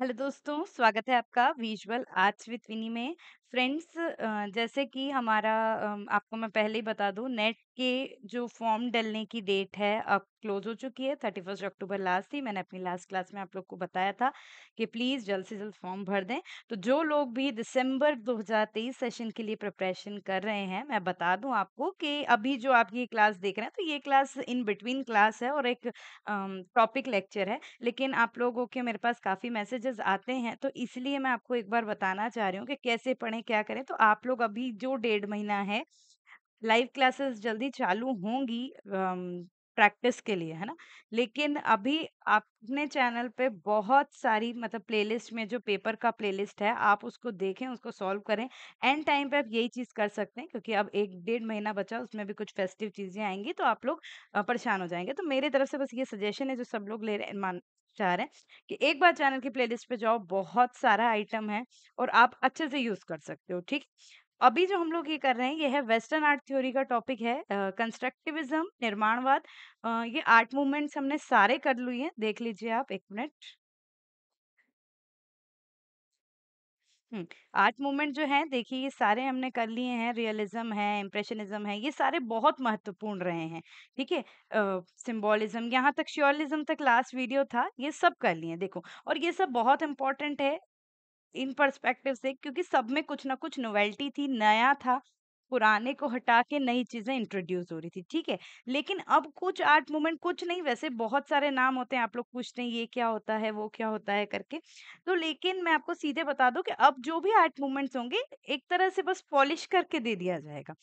Hello दोस्तों स्वागत है आपका विजुअल आर्ट्स विद विनी में फ्रेंड्स जैसे कि हमारा आपको मैं पहले ही बता दूं नेट के जो फॉर्म डलने की डेट है अब क्लोज हो चुकी है थर्टी फर्स्ट अक्टूबर लास्ट थी मैंने अपनी लास्ट क्लास में आप लोग को बताया था कि प्लीज़ जल्द से जल्द फॉर्म भर दें तो जो लोग भी दिसंबर 2023 सेशन के लिए प्रिपरेशन कर रहे हैं मैं बता दूं आपको कि अभी जो आप ये क्लास देख रहे हैं तो ये क्लास इन बिटवीन क्लास है और एक टॉपिक लेक्चर है लेकिन आप लोगों के मेरे पास काफ़ी मैसेजेस आते हैं तो इसलिए मैं आपको एक बार बताना चाह रही हूँ कि कैसे पढ़ें में क्या करें तो आप लोग अभी जो डेढ़ महीना है लाइव क्लासेस जल्दी चालू होंगी प्रैक्टिस के लिए है ना लेकिन अभी अपने चैनल पे बहुत सारी मतलब प्लेलिस्ट में जो पेपर का प्लेलिस्ट है आप उसको देखें उसको सॉल्व करें एंड टाइम पे आप यही चीज़ कर सकते हैं क्योंकि अब एक डेढ़ महीना बचा उसमें भी कुछ फेस्टिव चीज़ें आएंगी तो आप लोग परेशान हो जाएंगे तो मेरी तरफ से बस ये सजेशन है जो सब लोग ले रहे मान चाह रहे हैं कि एक बार चैनल की प्लेलिस्ट पे जाओ बहुत सारा आइटम है और आप अच्छे से यूज कर सकते हो ठीक अभी जो हम लोग ये कर रहे हैं ये है वेस्टर्न आर्ट थ्योरी का टॉपिक है कंस्ट्रक्टिविज्म निर्माणवाद अ, ये आर्ट मूवमेंट्स हमने सारे कर लिए हैं देख लीजिए आप एक मिनट हम्म, आर्ट मूवमेंट जो है देखिए ये सारे हमने कर लिए हैं रियलिज्म है इंप्रेशनिज्म है ये सारे बहुत महत्वपूर्ण रहे हैं ठीक है सिंबॉलिज्म यहाँ तक श्योरलिज्म तक लास्ट वीडियो था ये सब कर लिए देखो और ये सब बहुत इंपॉर्टेंट है इन पर्सपेक्टिव से क्योंकि सब में कुछ ना कुछ नोवेल्टी थी नया था पुराने को हटा के नई चीजें इंट्रोड्यूस हो रही थी ठीक है लेकिन अब कुछ आर्ट मूवमेंट कुछ नहीं वैसे बहुत सारे नाम होते हैं आप लोग पूछते हैं ये क्या होता है वो क्या होता है करके तो लेकिन मैं आपको सीधे बता दूं कि अब जो भी आर्ट मूवमेंट्स होंगे एक तरह से बस पॉलिश करके दे दिया जाएगा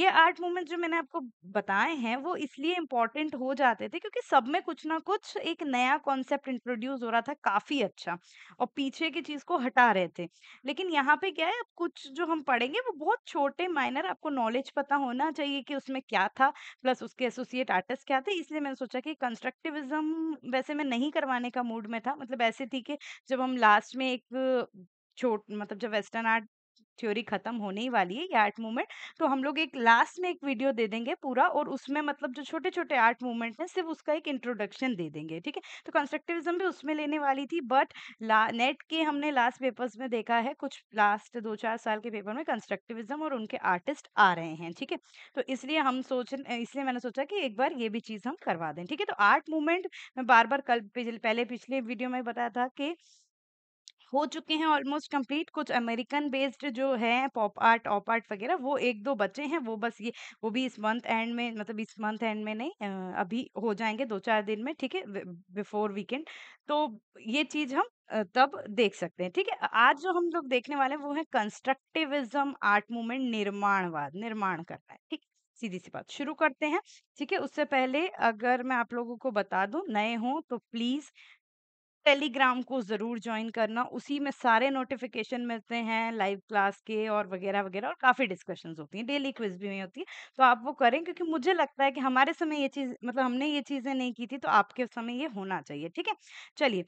ये आर्ट मूवमेंट जो मैंने आपको बताए हैं वो इसलिए इम्पॉर्टेंट हो जाते थे क्योंकि सब में कुछ ना कुछ एक नया कॉन्सेप्ट इंट्रोड्यूस हो रहा था काफी अच्छा और पीछे की चीज को हटा रहे थे लेकिन यहाँ पे क्या है अब कुछ जो हम पढ़ेंगे वो बहुत छोटे माइनर आपको नॉलेज पता होना चाहिए कि उसमें क्या था प्लस उसके एसोसिएट आर्टिस्ट क्या थे इसलिए मैंने सोचा कि कंस्ट्रक्टिविज्म वैसे मैं नहीं करवाने का मूड में था मतलब ऐसे थी कि जब हम लास्ट में एक छोट मतलब जब वेस्टर्न आर्ट थ्योरी खत्म होने ही वाली है ये आर्ट मूवमेंट तो हम लोग एक लास्ट में एक वीडियो दे देंगे पूरा और उसमें मतलब जो छोटे छोटे आर्ट मूवमेंट हैं सिर्फ उसका एक इंट्रोडक्शन दे देंगे ठीक है तो कंस्ट्रक्टिविज्म भी उसमें लेने वाली थी बट नेट के हमने लास्ट पेपर्स में देखा है कुछ लास्ट दो चार साल के पेपर में कंस्ट्रक्टिविज्म और उनके आर्टिस्ट आ रहे हैं ठीक है तो इसलिए हम सोच इसलिए मैंने सोचा कि एक बार ये भी चीज़ हम करवा दें ठीक है तो आर्ट मूवमेंट मैं बार बार कल पहले पिछले वीडियो में बताया था कि हो चुके हैं ऑलमोस्ट कंप्लीट कुछ अमेरिकन बेस्ड जो है पॉप आर्ट ऑप आर्ट वगैरह वो एक दो बचे हैं वो बस ये वो भी इस मंथ एंड में मतलब इस मंथ एंड में नहीं अभी हो जाएंगे दो चार दिन में ठीक है बिफोर वीकेंड तो ये चीज़ हम तब देख सकते हैं ठीक है आज जो हम लोग देखने वाले हैं वो है कंस्ट्रक्टिविज्म आर्ट मूवमेंट निर्माणवाद निर्माण करना है ठीक सीधी सी बात शुरू करते हैं ठीक है उससे पहले अगर मैं आप लोगों को बता दूं नए हो तो प्लीज टेलीग्राम को ज़रूर ज्वाइन करना, उसी में सारे नोटिफ़िकेशन मिलते हैं लाइव क्लास के और वगैरह-वगैरह और काफ़ी डिस्कशंस होती हैं, डेली क्विज़ भी हुई होती है। तो आप वो करें क्योंकि मुझे लगता है कि हमारे समय ये चीज़ मतलब हमने ये चीज़ें नहीं की थी, तो आपके समय ये होना चाहिए, ठीक है? चलिए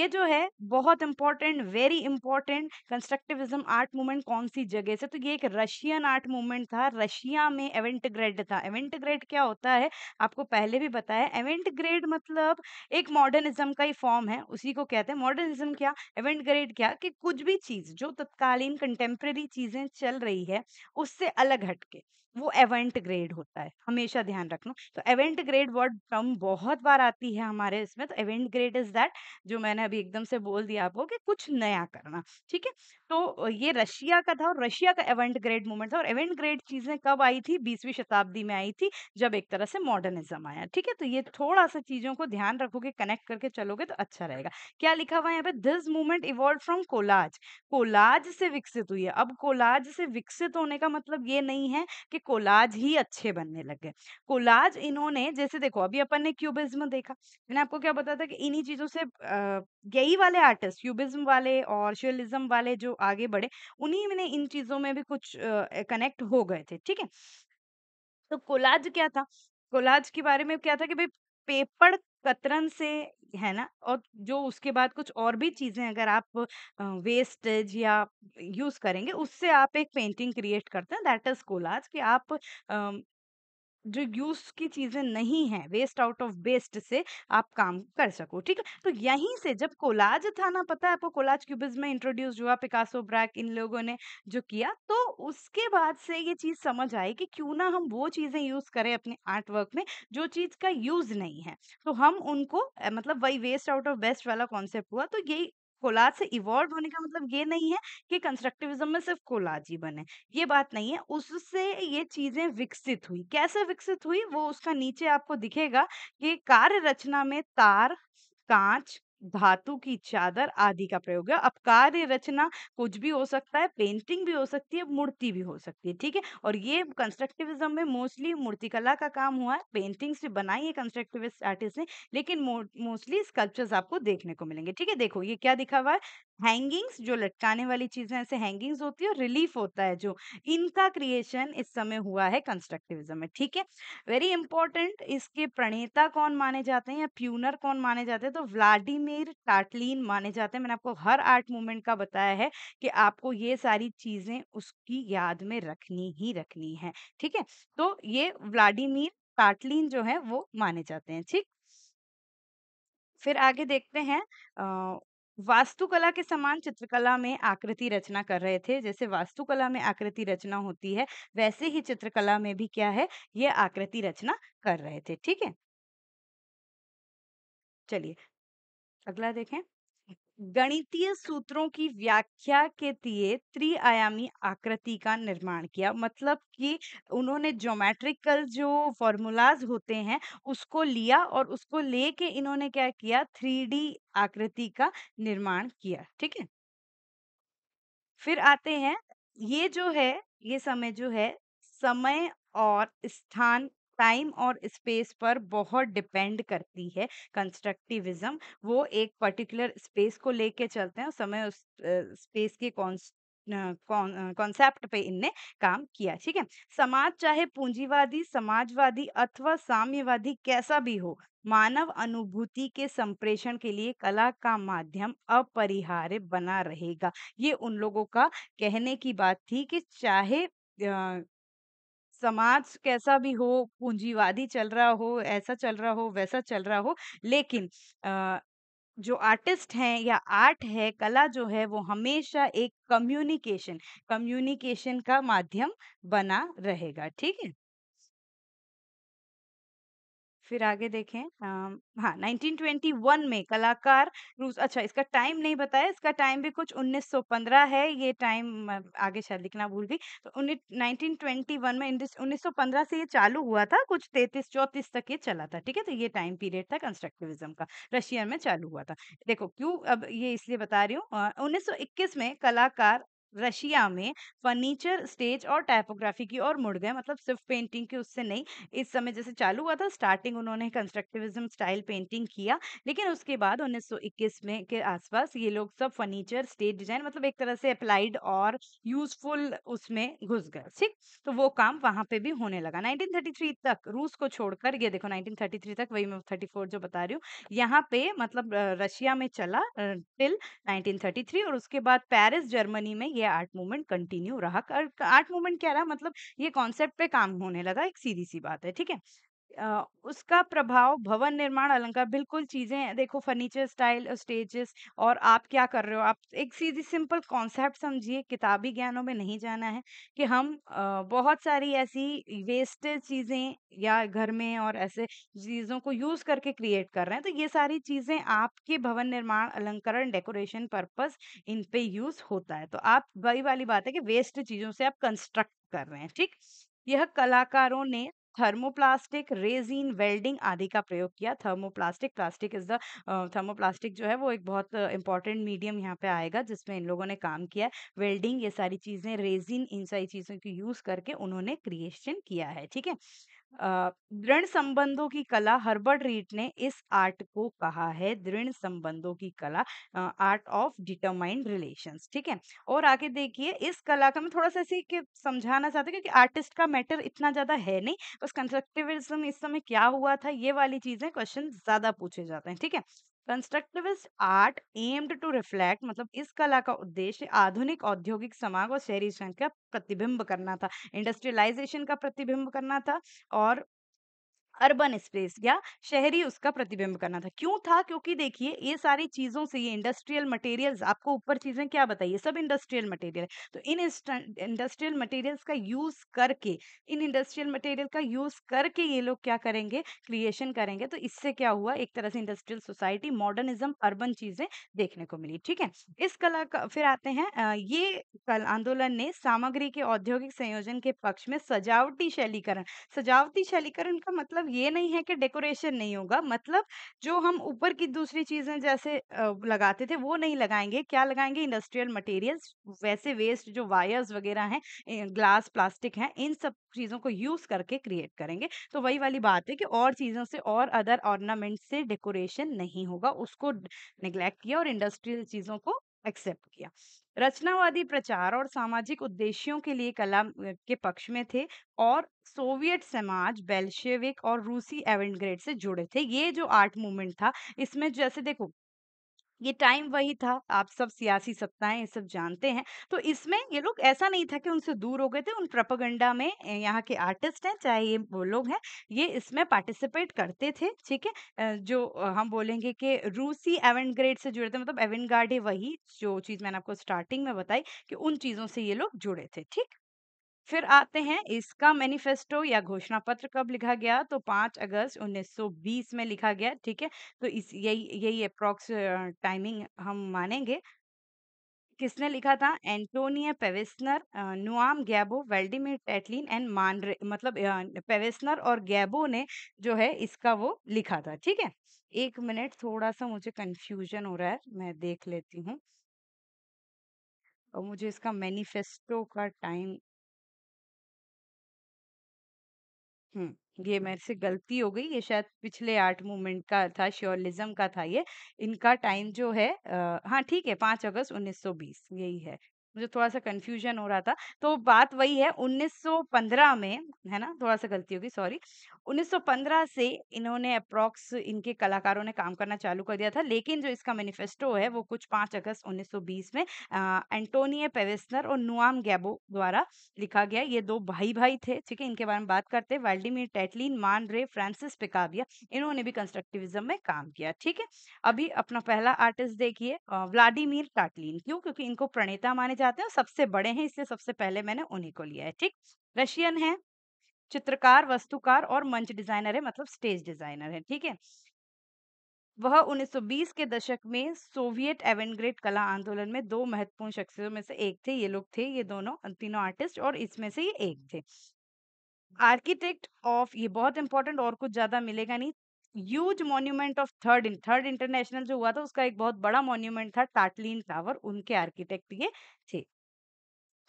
ये जो है बहुत important very important constructivism art movement कौन-सी जगह से? तो ये एक रशियन आर्ट मूवमेंट था, रशिया में एवेंट ग्रेड था। एवेंट ग्रेड क्या होता है? आपको पहले भी बताया एवेंट ग्रेड मतलब एक मॉडर्निज़्म का ही फ़ॉर्म है। उसी को कहते हैं मॉडर्निज्म क्या इवेंट ग्रेड क्या कि कुछ भी चीज़ जो तत्कालीन कंटेम्प्रेरी चीज़ें चल रही है उससे अलग हटके वो एवेंट ग्रेड होता है हमेशा ध्यान रखना तो एवेंट ग्रेड वर्ड टर्म बहुत बार आती है हमारे इसमें तो एवेंट ग्रेड इज दैट जो मैंने अभी एकदम से बोल दिया आपको कि कुछ नया करना ठीक है तो ये रशिया का था और रशिया का एवेंट ग्रेड मूवमेंट था और एवेंट ग्रेड चीज़ें कब आई थी बीसवीं शताब्दी में आई थी जब एक तरह से मॉडर्निज्म आया ठीक है तो ये थोड़ा सा चीज़ों को ध्यान रखोगे कनेक्ट करके चलोगे तो अच्छा रहेगा क्या लिखा हुआ है यहाँ पे this movement evolve from collage collage से विकसित हुई है अब कोलाज से विकसित होने का मतलब ये नहीं है कि कोलाज ही अच्छे बनने लग गए कोलाज इन्होंने जैसे देखो अभी अपन ने क्यूबिज्म देखा मैंने आपको क्या बताया था कि इन्हीं चीज़ों से यही वाले आर्टिस्ट क्यूबिज्म वाले और शिवलिज्म वाले जो आगे बढ़े उन्हीं में इन चीज़ों में भी कुछ कनेक्ट हो गए थे ठीक है तो कोलाज क्या था कोलाज के बारे में क्या था कि भाई पेपर कतरन से है ना और जो उसके बाद कुछ और भी चीजें अगर आप वेस्टेज या यूज करेंगे उससे आप एक पेंटिंग क्रिएट करते हैं दैट इज कोलाज कि आप जो यूज की चीजें नहीं है वेस्ट आउट ऑफ वेस्ट से आप काम कर सको ठीक है तो यहीं से जब कोलाज था ना पता है आपको कोलाज क्यूबिज में इंट्रोड्यूस हुआ पिकासो ब्रैक इन लोगों ने जो किया तो उसके बाद से ये चीज समझ आई कि क्यों ना हम वो चीजें यूज करें अपने आर्ट वर्क में जो चीज का यूज नहीं है तो हम उनको मतलब वही वेस्ट आउट ऑफ वेस्ट वाला कॉन्सेप्ट हुआ तो यही कोलाज से इवॉल्व होने का मतलब ये नहीं है कि कंस्ट्रक्टिविज्म में सिर्फ कोलाज ही बने ये बात नहीं है उससे ये चीजें विकसित हुई कैसे विकसित हुई वो उसका नीचे आपको दिखेगा कि कार्य रचना में तार कांच धातु की चादर आदि का प्रयोग है अब कार्य रचना कुछ भी हो सकता है पेंटिंग भी हो सकती है मूर्ति भी हो सकती है ठीक है और ये कंस्ट्रक्टिविज्म में मोस्टली मूर्तिकला का काम हुआ है पेंटिंग्स भी बनाई है कंस्ट्रक्टिविस्ट आर्टिस्ट ने लेकिन मोस्टली स्कल्पचर्स आपको देखने को मिलेंगे ठीक है देखो ये क्या दिखा हुआ है हैंगिंग्स जो लटकाने वाली चीजें ऐसे हैंगिंग्स होती है और रिलीफ होता है जो इनका क्रिएशन इस समय हुआ है कंस्ट्रक्टिविज्म में ठीक है वेरी इंपॉर्टेंट इसके प्रणेता कौन माने जाते हैं या प्यूनर कौन माने जाते हैं तो व्लादिमीर टाटलिन माने जाते हैं मैंने आपको हर आर्ट मूवमेंट का बताया है कि आपको ये सारी चीजें उसकी याद में रखनी ही रखनी है ठीक है तो ये व्लादिमीर टाटलिन जो है वो माने जाते हैं ठीक फिर आगे देखते हैं वास्तुकला के समान चित्रकला में आकृति रचना कर रहे थे। जैसे वास्तुकला में आकृति रचना होती है, वैसे ही चित्रकला में भी क्या है, ये आकृति रचना कर रहे थे। ठीक है? चलिए, अगला देखें। गणितीय सूत्रों की व्याख्या के लिए त्रिआयामी आकृति का निर्माण किया मतलब कि उन्होंने ज्योमेट्रिकल जो फॉर्मूलाज होते हैं उसको लिया और उसको लेके इन्होंने क्या किया थ्री डी आकृति का निर्माण किया ठीक है फिर आते हैं ये जो है ये समय जो है समय और स्थान टाइम और स्पेस पर बहुत डिपेंड करती है कंस्ट्रक्टिविज्म वो एक पर्टिकुलर स्पेस को लेके चलते हैं समय उस स्पेस के कॉन्स कॉन्सेप्ट पे इनने काम किया ठीक है समाज चाहे पूंजीवादी समाजवादी अथवा साम्यवादी कैसा भी हो मानव अनुभूति के संप्रेषण के लिए कला का माध्यम अपरिहार्य बना रहेगा ये उन लोगों का कहने की बात थी कि चाहे समाज कैसा भी हो, पूंजीवादी चल रहा हो, ऐसा चल रहा हो, वैसा चल रहा हो, लेकिन अ, जो आर्टिस्ट हैं या आर्ट है, कला जो है, वो हमेशा एक कम्युनिकेशन कम्युनिकेशन का माध्यम बना रहेगा। ठीक है? फिर आगे देखें अम, हाँ 1921 में कलाकार रूस अच्छा इसका टाइम नहीं बताया इसका टाइम भी कुछ 1915 है ये टाइम आगे शायद लिखना भूल गई तो उन्नीस वन में सौ पंद्रह से ये चालू हुआ था कुछ 33 34 तक ये चला था ठीक है तो ये टाइम पीरियड था कंस्ट्रक्टिविज्म का रशिया में चालू हुआ था देखो क्यों अब ये इसलिए बता रही हूँ सौ इक्कीस में कलाकार रशिया में फर्नीचर स्टेज और टाइपोग्राफी की ओर मुड़ गए मतलब सिर्फ पेंटिंग की उससे नहीं इस समय जैसे चालू हुआ था स्टार्टिंग उन्होंने कंस्ट्रक्टिविज्म स्टाइल पेंटिंग किया लेकिन उसके बाद 1921 में के आसपास ये लोग सब फर्नीचर स्टेज डिजाइन मतलब एक तरह से अप्लाइड और यूजफुल उसमें घुस गए ठीक तो वो काम वहां पे भी होने लगा नाइनटीन तक रूस को छोड़कर ये देखो नाइनटीन तक वही मैं थर्टी जो बता रही हूँ यहाँ पे मतलब रशिया में चला टिल नाइनटीन और उसके बाद पेरिस जर्मनी में ये ये आर्ट मूवमेंट कंटिन्यू रहा आर्ट मूवमेंट क्या रहा मतलब ये कॉन्सेप्ट पे काम होने लगा एक सीधी सी बात है ठीक है उसका प्रभाव भवन निर्माण अलंकार बिल्कुल चीज़ें देखो फर्नीचर स्टाइल और स्टेजेस और आप क्या कर रहे हो आप एक सीधी सिंपल कॉन्सेप्ट समझिए किताबी ज्ञानों में नहीं जाना है कि हम बहुत सारी ऐसी वेस्टेज चीज़ें या घर में और ऐसे चीज़ों को यूज़ करके क्रिएट कर रहे हैं तो ये सारी चीज़ें आपके भवन निर्माण अलंकरण डेकोरेशन पर्पज इन पे यूज़ होता है तो आप वही वाली बात है कि वेस्ट चीज़ों से आप कंस्ट्रक्ट कर रहे हैं ठीक यह कलाकारों ने थर्मोप्लास्टिक रेजिन वेल्डिंग आदि का प्रयोग किया thermoplastic plastic is the thermoplastic जो है वो एक बहुत इंपॉर्टेंट मीडियम यहाँ पे आएगा जिसमें इन लोगों ने काम किया वेल्डिंग ये सारी चीज़ें रेजिन इन सारी चीज़ों की यूज़ करके उन्होंने क्रिएशन किया है ठीक है दृढ़ संबंधों की कला हर्बर्ट रीट ने इस आर्ट को कहा है दृढ़ संबंधों की कला आर्ट ऑफ डिटरमाइंड रिलेशंस ठीक है और आगे देखिए इस कला का मैं थोड़ा सा ऐसे समझाना चाहती हूँ क्योंकि आर्टिस्ट का मैटर इतना ज्यादा है नहीं बस कंस्ट्रक्टिविज्म इस समय क्या हुआ था ये वाली चीजें क्वेश्चन ज्यादा पूछे जाते हैं ठीक है constructivist art aimed to reflect मतलब इस कला का उद्देश्य आधुनिक औद्योगिक समाज और शहरी संघ का प्रतिबिंब करना था इंडस्ट्रियलाइजेशन का प्रतिबिंब करना था और अर्बन स्पेस या शहरी उसका प्रतिबिंब करना था क्यों था क्योंकि देखिए ये सारी चीज़ों से ये इंडस्ट्रियल मटेरियल्स आपको ऊपर चीज़ें क्या बताइए सब इंडस्ट्रियल मटेरियल तो इन इंडस्ट्रियल मटेरियल्स का यूज़ करके इन इंडस्ट्रियल मटेरियल का यूज़ करके ये लोग क्या करेंगे क्रिएशन करेंगे तो इससे क्या हुआ एक तरह से इंडस्ट्रियल सोसाइटी मॉडर्निज्म अर्बन चीज़ें देखने को मिली ठीक है इस कला का फिर आते हैं ये आंदोलन ने सामग्री के औद्योगिक संयोजन के पक्ष में सजावटी शैलीकरण सजावटी शैलीकरण का मतलब मतलब ये नहीं है कि डेकोरेशन नहीं होगा मतलब जो हम ऊपर की दूसरी चीज़ें जैसे लगाते थे वो नहीं लगाएंगे क्या लगाएंगे इंडस्ट्रियल मटेरियल्स वैसे वेस्ट जो वायर्स वगैरह हैं, ग्लास, प्लास्टिक हैं, इन सब चीज़ों को यूज़ करके क्रिएट करेंगे। तो वही वाली बात है कि और चीज़ों से और अदर ऑर्नामेंट से डेकोरेशन नहीं होगा, उसको निग्लेक्ट किया और इंडस्ट्रियल चीज़ों को एक्सेप्ट किया। रचनावादी प्रचार और सामाजिक उद्देश्यों के लिए कला के पक्ष में थे और सोवियत समाज बेल्शेविक और रूसी एवेंट से जुड़े थे ये जो आर्ट मूवमेंट था इसमें जैसे देखो ये टाइम वही था आप सब सियासी सत्ताएं ये सब जानते हैं तो इसमें ये लोग ऐसा नहीं था कि उनसे दूर हो गए थे उन प्रपगंडा में यहाँ के आर्टिस्ट हैं चाहे ये वो लोग हैं ये इसमें पार्टिसिपेट करते थे ठीक है जो हम बोलेंगे कि रूसी एवेंट से जुड़े थे मतलब एवेंट वही जो चीज़ मैंने आपको स्टार्टिंग में बताई कि उन चीज़ों से ये लोग जुड़े थे ठीक फिर आते हैं इसका मैनिफेस्टो या घोषणा पत्र कब लिखा गया तो 5 अगस्त 1920 में लिखा गया ठीक है तो इस यही यही अप्रॉक्स टाइमिंग हम मानेंगे किसने लिखा था एंटोनियो पेवेस्नर नुआम गैबो वेल्डिमिर टेटलिन एंड मानरे मतलब पेवेस्नर और गैबो ने जो है इसका वो लिखा था ठीक है एक मिनट थोड़ा सा मुझे कंफ्यूजन हो रहा है मैं देख लेती हूँ और मुझे इसका मैनिफेस्टो का टाइम ये मेरे से गलती हो गई, ये शायद पिछले आर्ट मूवमेंट का था, श्योरलिज़्म का था ये। इनका टाइम जो है आ, हाँ ठीक है पाँच अगस्त 1920 यही है। मुझे थोड़ा सा कंफ्यूजन हो रहा था तो बात वही है 1915 में है ना थोड़ा सा गलती होगी सॉरी 1915 से इन्होंने अप्रॉक्स इनके कलाकारों ने काम करना चालू कर दिया था लेकिन जो इसका मैनिफेस्टो है वो कुछ 5 अगस्त 1920 में एंटोनियो पेवेस्नर और नुआम गैबो द्वारा लिखा गया ये दो भाई भाई थे ठीक है इनके बारे में बात करते वाल्डिमिर टैटलिन मान रे फ्रांसिस पिकाबिया इन्होंने भी कंस्ट्रक्टिविज्म में काम किया ठीक है अभी अपना पहला आर्टिस्ट देखिए व्लाडिमिर टाटलिन क्यों क्योंकि इनको प्रणेता माने जाते हैं सबसे बड़े हैं इसलिए सबसे पहले मैंने उन्हीं को लिया है ठीक रशियन है चित्रकार वस्तुकार और मंच डिजाइनर है मतलब स्टेज डिजाइनर है ठीक है वह 1920 के दशक में सोवियत एवेंग्रेड कला आंदोलन में दो महत्वपूर्ण शख्सियतों में से एक थे ये लोग थे ये दोनों तीनों आर्टिस्ट और इसमें से ये एक थे आर्किटेक्ट ऑफ ये बहुत इंपॉर्टेंट और कुछ ज्यादा मिलेगा नहीं huge monument of third third international जो हुआ था उसका एक बहुत बड़ा मॉन्यूमेंट था टैटलीन टावर उनके आर्किटेक्ट ये थे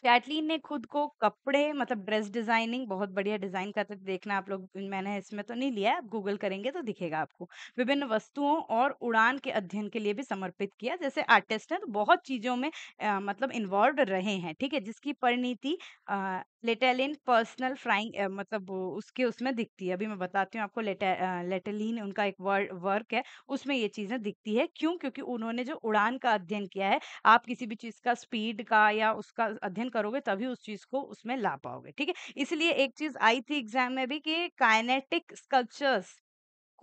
टैटलिन ने खुद को कपड़े मतलब ड्रेस डिजाइनिंग बहुत बढ़िया डिजाइन करते थे देखना आप लोग मैंने इसमें तो नहीं लिया आप गूगल करेंगे तो दिखेगा आपको विभिन्न वस्तुओं और उड़ान के अध्ययन के लिए भी समर्पित किया जैसे आर्टिस्ट हैं तो बहुत चीजों में आ, मतलब इन्वॉल्व रहे हैं ठीक है जिसकी परिणीति लेटेलिन पर्सनल फ्राइंग मतलब उसके उसमें दिखती है अभी मैं बताती हूँ आपको लेटे लेटेलिन उनका एक वर्ड वर्क है उसमें ये चीज़ें दिखती है क्यों क्योंकि उन्होंने जो उड़ान का अध्ययन किया है आप किसी भी चीज़ का स्पीड का या उसका अध्ययन करोगे तभी उस चीज़ को उसमें ला पाओगे ठीक है इसलिए एक चीज़ आई थी एग्जाम में भी कि काइनेटिक स्कल्पचर्स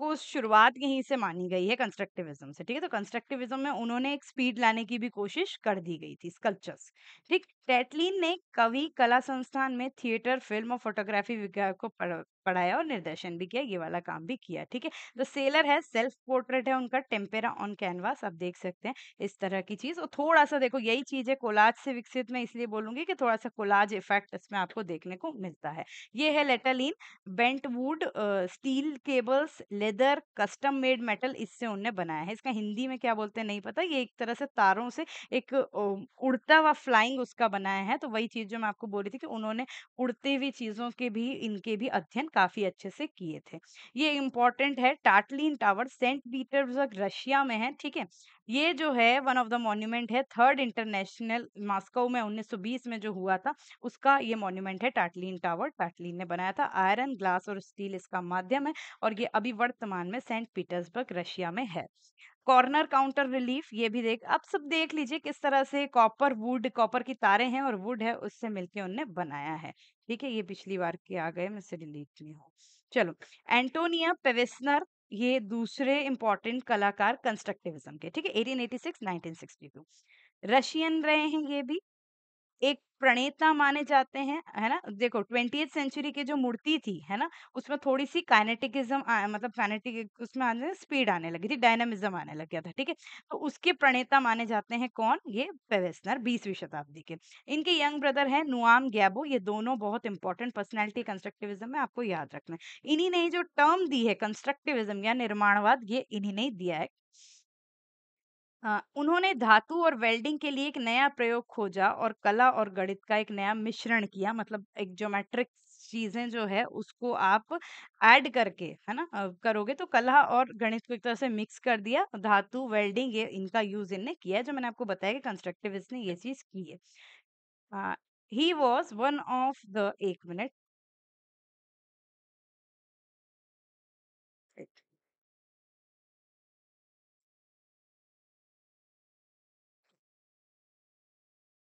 को शुरुआत यहीं से मानी गई है कंस्ट्रक्टिविज्म से ठीक है तो कंस्ट्रक्टिविज्म में उन्होंने एक स्पीड लाने की भी कोशिश कर दी गई थी स्कल्पचर्स ठीक टैटलिन ने कवि कला संस्थान में थिएटर फिल्म और फोटोग्राफी विज्ञान को पढ़ाया और निर्देशन भी किया ये वाला काम भी किया ठीक है तो सेलर है सेल्फ पोर्ट्रेट है उनका टेम्पेरा ऑन कैनवास आप देख सकते हैं इस तरह की चीज और थोड़ा सा देखो यही चीज है कोलाज से विकसित मैं इसलिए बोलूंगी कि थोड़ा सा कोलाज इफेक्ट इसमें आपको देखने को मिलता है ये है Tatlin bent wood steel cables leather custom made metal इससे उनने बनाया है इसका हिंदी में क्या बोलते हैं नहीं पता ये एक तरह से तारों से एक उड़ता हुआ फ्लाइंग उसका बनाया है तो वही चीज जो मैं आपको बोल रही थी कि उन्होंने उड़ते हुई चीजों के भी इनके भी अध्ययन काफी अच्छे से किए थे ये इंपॉर्टेंट है Tatlin tower Saint Petersburg Russia में है ठीक है ये जो है वन ऑफ द मॉन्यूमेंट है थर्ड इंटरनेशनल मास्को में 1920 में जो हुआ था उसका ये मॉन्यूमेंट है टाटलीन टावर टाटलीन ने बनाया था आयरन ग्लास और स्टील इसका माध्यम है और ये अभी वर्तमान में सेंट पीटर्सबर्ग रशिया में है कॉर्नर काउंटर रिलीफ ये भी देख आप सब देख लीजिए किस तरह से कॉपर वुड कॉपर की तारे हैं और वुड है उससे मिलके उनने बनाया है ठीक है ये पिछली बार के आ गए मैं से डिलीट नहीं हूँ चलो एंटोनिया पेवेस्नर ये दूसरे इंपॉर्टेंट कलाकार कंस्ट्रक्टिविज्म के ठीक है 1886 1962 रशियन रहे हैं ये भी एक प्रणेता माने जाते हैं है ना देखो ट्वेंटी सेंचुरी की जो मूर्ति थी है ना उसमें थोड़ी सी काइनेटिकिज्म मतलब काइनेटिक उसमें आने स्पीड आने लगी थी डायनामिज्म आने लग गया था ठीक है तो उसके प्रणेता माने जाते हैं कौन ये पेवेस्नर बीसवीं शताब्दी के इनके यंग ब्रदर है नुआम गैबो ये दोनों बहुत इंपॉर्टेंट पर्सनैलिटी कंस्ट्रक्टिविज्म में आपको याद रखना है इन्हीं ने जो टर्म दी है कंस्ट्रक्टिविज्म या निर्माणवाद ये इन्हीं ने दिया है उन्होंने धातु और वेल्डिंग के लिए एक नया प्रयोग खोजा और कला और गणित का एक नया मिश्रण किया मतलब एक ज्योमेट्रिक चीजें जो है उसको आप ऐड करके है ना करोगे तो कला और गणित को एक तरह से मिक्स कर दिया धातु वेल्डिंग ये इनका यूज इनने किया है जो मैंने आपको बताया कि कंस्ट्रक्टिविस्ट ने ये चीज की है he was one of the एक मिनट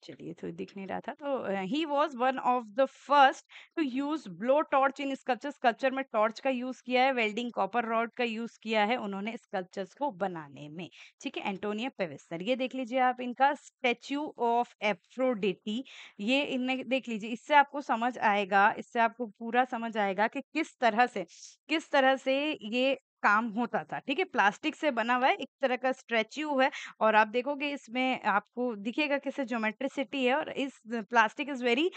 चलिए तो दिख नहीं रहा था तो he was one of the first to use blowtorch in sculpture sculpture में टॉर्च का यूज किया है वेल्डिंग कॉपर रॉड का यूज किया है उन्होंने स्कल्पचर्स को बनाने में ठीक है एंटोनियो पेवेस्टर ये देख लीजिए आप इनका स्टेच्यू ऑफ एफ्रोडिटी ये इनमें देख लीजिए इससे आपको समझ आएगा इससे आपको पूरा समझ आएगा कि किस तरह से किस तरह से ये काम होता था ठीक है प्लास्टिक से बना हुआ है एक तरह का स्ट्रेच्यू है और आप देखोगे इसमें आपको दिखेगा कैसे ज्योमेट्रिसिटी है और इस plastic is very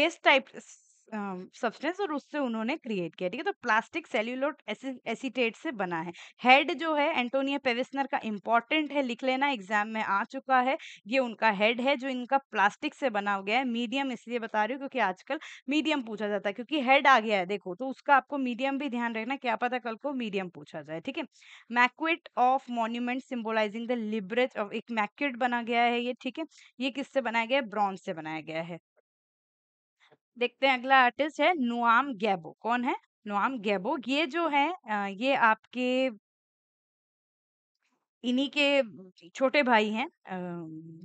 waste type substance और उससे उन्होंने क्रिएट किया ठीक है तो प्लास्टिक सेल्यूलोट एसिटेट से बना है हेड जो है एंटोनिया पेविस्नर का इंपॉर्टेंट है लिख लेना एग्जाम में आ चुका है ये उनका हेड है जो इनका प्लास्टिक से बना हो गया है मीडियम इसलिए बता रही हूँ क्योंकि आजकल मीडियम पूछा जाता है क्योंकि हेड आ गया है देखो तो उसका आपको मीडियम भी ध्यान रखना क्या पता कल को मीडियम पूछा जाए ठीक है maquette of monument symbolizing the liberation of एक मैक्वेट बना गया है ये ठीक है ये किससे बनाया गया है ब्रॉन्ज से बनाया गया है देखते हैं अगला आर्टिस्ट है नुआम गैबो कौन है नुआम गैबो ये जो है ये आपके इन्हीं के छोटे भाई हैं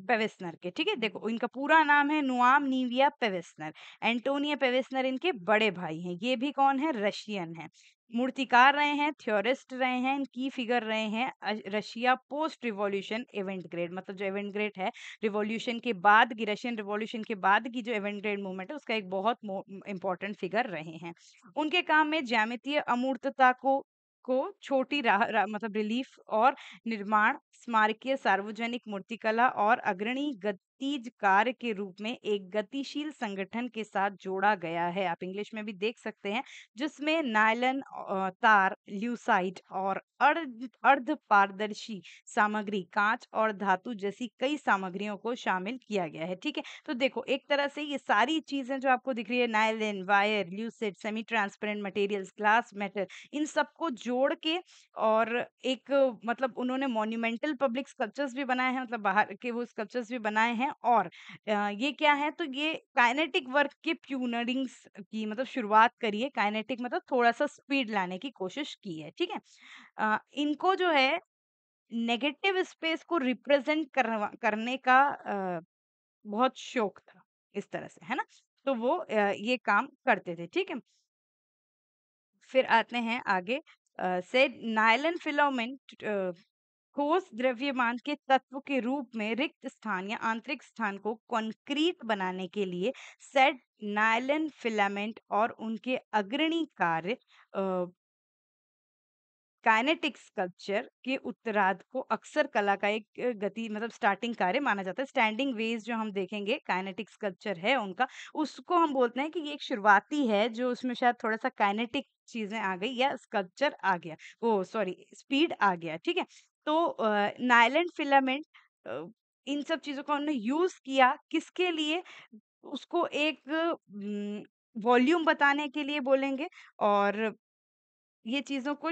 पेवेस्नर के ठीक है देखो इनका पूरा नाम है नुआम नीविया पेवेस्नर एंटोनिया पेवेस्नर इनके बड़े भाई हैं ये भी कौन है रशियन है मूर्तिकार रहे हैं थ्योरिस्ट रहे हैं की फिगर रहे हैं Russia post revolution avant garde मतलब जो इवेंट ग्रेड है रिवॉल्यूशन के बाद की रशियन रिवॉल्यूशन के बाद की जो इवेंट ग्रेड मूवमेंट है उसका एक बहुत इंपॉर्टेंट फिगर रहे हैं उनके काम में ज्यामितीय अमूर्तता को को छोटी राह, रा, मतलब रिलीफ और निर्माण स्मारकीय सार्वजनिक मूर्तिकला और अग्रणी तीज कार्य के रूप में एक गतिशील संगठन के साथ जोड़ा गया है आप इंग्लिश में भी देख सकते हैं जिसमें नायलन तार ल्यूसाइट और अर्ध अर्ध पारदर्शी सामग्री कांच और धातु जैसी कई सामग्रियों को शामिल किया गया है ठीक है तो देखो एक तरह से ये सारी चीजें जो आपको दिख रही है nylon wire lucid semi transparent material glass metal इन सबको जोड़ के और एक मतलब उन्होंने मोन्यूमेंटल पब्लिक स्कल्पचर्स भी बनाए हैं मतलब बाहर के वो स्कल्पचर्स भी बनाए हैं हैं और ये क्या है तो ये काइनेटिक वर्क के प्यूनरिंग्स की मतलब शुरुआत करी है काइनेटिक मतलब थोड़ा सा स्पीड लाने की कोशिश की है ठीक है इनको जो है नेगेटिव स्पेस को रिप्रेजेंट करने का बहुत शौक था इस तरह से है ना तो वो ये काम करते थे ठीक है फिर आते हैं आगे सेड नायलन फिलोमेन ठोस द्रव्यमान के तत्व के रूप में रिक्त स्थान या आंतरिक स्थान को कंक्रीट बनाने के लिए सेट नायलन फिलामेंट और उनके अग्रणी कार्य काइनेटिक स्कल्पचर के उत्तराध को अक्सर कला का एक गति मतलब स्टार्टिंग कार्य माना जाता है स्टैंडिंग वेज जो हम देखेंगे काइनेटिक स्कल्पचर है उनका उसको हम बोलते हैं कि ये एक शुरुआती है जो उसमें शायद थोड़ा सा काइनेटिक चीजें आ गई या स्कल्पचर आ गया वो सॉरी स्पीड आ गया ठीक है तो अ, नायलैंड फिलामेंट इन सब चीज़ों का उन्होंने यूज़ किया किसके लिए? उसको एक वॉल्यूम बताने के लिए बोलेंगे और ये चीज़ों को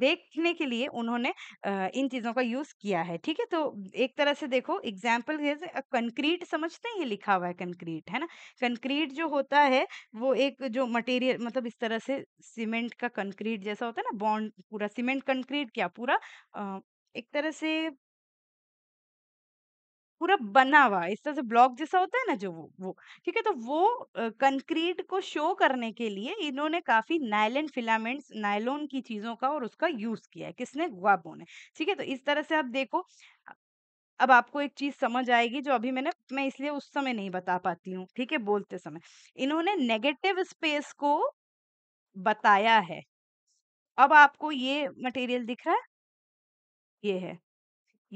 देखने के लिए उन्होंने इन चीज़ों का यूज़ किया है ठीक है तो एक तरह से देखो एग्जाम्पल जैसे कंक्रीट समझते हैं ये लिखा हुआ है कंक्रीट है ना कंक्रीट जो होता है वो एक जो मटेरियल मतलब इस तरह से सीमेंट का कंक्रीट जैसा होता है ना बॉन्ड पूरा सीमेंट कंक्रीट क्या पूरा एक तरह से पूरा बना हुआ इस तरह से ब्लॉक जैसा होता है ना जो वो वो ठीक है तो वो कंक्रीट को शो करने के लिए इन्होंने काफी नायलन फिलामेंट्स नायलोन की चीजों का और उसका यूज किया है किसने ग्वाबो ने ठीक है तो इस तरह से आप देखो अब आपको एक चीज समझ आएगी जो अभी मैंने मैं इसलिए उस समय नहीं बता पाती हूँ ठीक है बोलते समय इन्होंने नेगेटिव स्पेस को बताया है अब आपको ये मटेरियल दिख रहा है ये है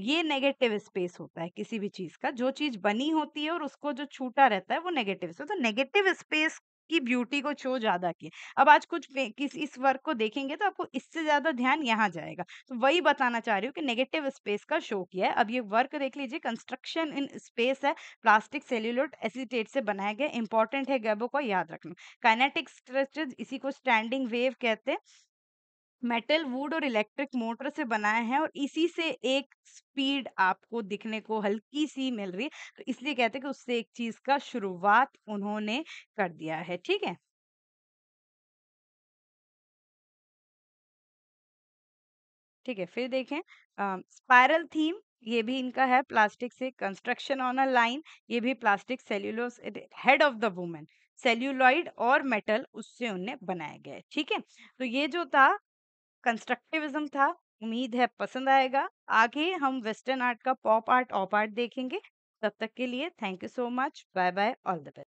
ये नेगेटिव स्पेस होता है किसी भी चीज का जो चीज बनी होती है और उसको जो छूटा रहता है वो नेगेटिव तो नेगेटिव स्पेस की ब्यूटी को शो ज्यादा किया अब आज कुछ किस इस वर्क को देखेंगे तो आपको इससे ज्यादा ध्यान यहाँ जाएगा तो वही बताना चाह रही हूँ कि नेगेटिव स्पेस का शो किया है अब ये वर्क देख लीजिए कंस्ट्रक्शन इन स्पेस है प्लास्टिक सेल्यूलोट एसिटेट से बनाया गया इंपॉर्टेंट है गैबो को याद रखना काइनेटिक स्ट्रेचेज इसी को स्टैंडिंग वेव कहते हैं मेटल वुड और इलेक्ट्रिक मोटर से बनाए हैं और इसी से एक स्पीड आपको दिखने को हल्की-सी मिल रही है, तो इसलिए कहते हैं कि उससे एक चीज़ का शुरुआत उन्होंने कर दिया है, ठीक है? ठीक है, फिर देखें स्पाइरल थीम ये भी इनका है प्लास्टिक से कंस्ट्रक्शन ऑन अ लाइन ये भी plastic cellulose head of the women celluloid और मेटल उससे उन्हें बनाया गया है, ठीक है? तो ये जो था कंस्ट्रक्टिविज्म था उम्मीद है पसंद आएगा आगे हम वेस्टर्न आर्ट का पॉप आर्ट ऑप आर्ट देखेंगे तब तक के लिए thank you so much bye bye all the best